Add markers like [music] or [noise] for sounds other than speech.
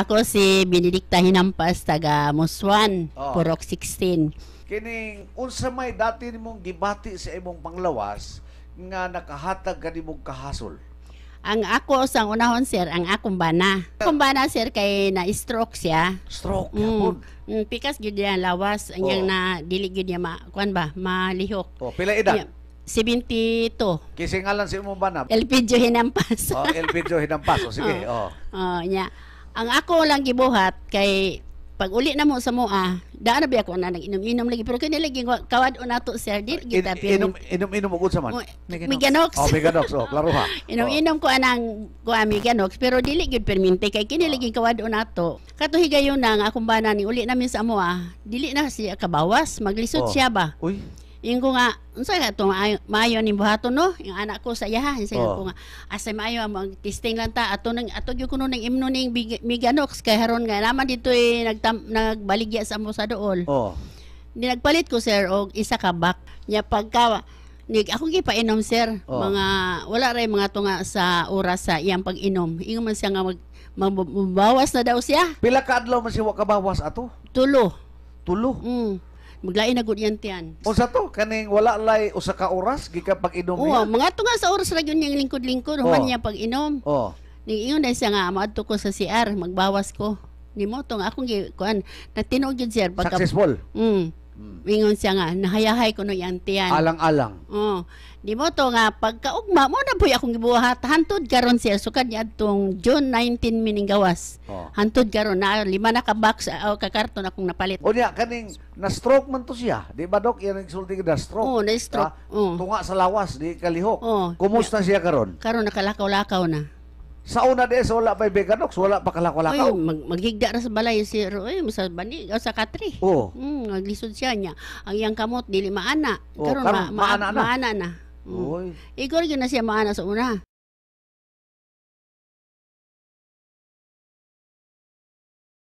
Ako si Benedicta Hinampas taga Muswan, oh. Purok 16. Kining unsa may dati nimong gibati sa imong panglawas nga nakahatag ka nimong kahasol? Ang ako sa unahon sir, ang akong bana. Akong bana sir kay na stroke siya. Stroke mm. mm pikas gud niya lawas ang oh. na dili gud niya ma kuan ba malihok. Oh, pila edad? Yeah. 72. Kasi ngalan si mo ba na? Elpidio Hinampas. oh, Elpidio Hinampas. O, oh, sige, [laughs] oh. Oh, oh niya ang ako lang gibuhat kay pag uli na mo sa moa, ah, daan na ba ako na nag-inom-inom lagi. Pero kani lagi, kawad o nato, sir, di kita pero... Inom, inom-inom ugod sa man? Miganox. Oh, Miganox, oh, klaro ha. [laughs] Inom-inom ko anang ko ang Miganox, pero dili gyud perminte, kay kini lagi kawad o nato. Katuhigayon na nga akong banan, uli namin sa moa, ah. dili na siya kabawas, maglisod oh. siya ba? Uy. Ingo nga, unsa ka to maayo, maayo ni buhaton no, yung anak ko sa yahan sa oh. ko nga. Asay maayo ang testing lang ta ato nang ato gyud kuno nang imno ning Miganox kay haron nga naman dito eh, nagtam, nagbaligya sa mo sa dool. Oh. Ni nagpalit ko sir og isa ka bak Nya pagka nig ako gipainom sir oh. mga wala ray mga to nga sa oras sa iyang pag-inom. Ingon man siya nga mag mabawas na daw siya. Pila ka adlaw man siya wa kabawas ato? Tulo. Tulo? Mm. Maglain na gud yan tiyan. sa to kaning wala lay usa ka oras gikan pag-inom Oo, niya? mga to nga sa oras ra gyud niyang lingkod-lingkod human niya pag-inom. Oo. Ni ingon dahil siya nga maadto ko sa CR, magbawas ko. Ni mo tong akong kuan natinog gyud sir pagka Successful. Mm. Hmm. Ingon siya nga, nahayahay ko no yung tiyan. Alang-alang. Oo. Oh, di mo to nga, pagkaugma mo na po akong gibuhat, hantod karon siya, sukad niya itong June 19 miningawas. Oh. Hantod karon na lima na ka-box, ah, o kakarton akong napalit. O niya, kaning, na-stroke man to siya. Di ba, Dok, yan ang sulti ka na-stroke. Oo, oh, na-stroke. Ah, tunga sa lawas, di kalihok. Oo. Oh. Kumusta siya karon? Karon nakalakaw-lakaw na. Sa una des, wala pa ibiganoks, wala pa kalakwalakaw. Oy, mag maghigda ra sa balay si Roy, sa bani, o sa katri. Oo. Oh. Mm, naglisod siya niya. Ang iyang kamot, dili maana. Oh, karon, ma, ma, maana na. Maana na. Mm. Oy. Igor, yun na siya maana sa una.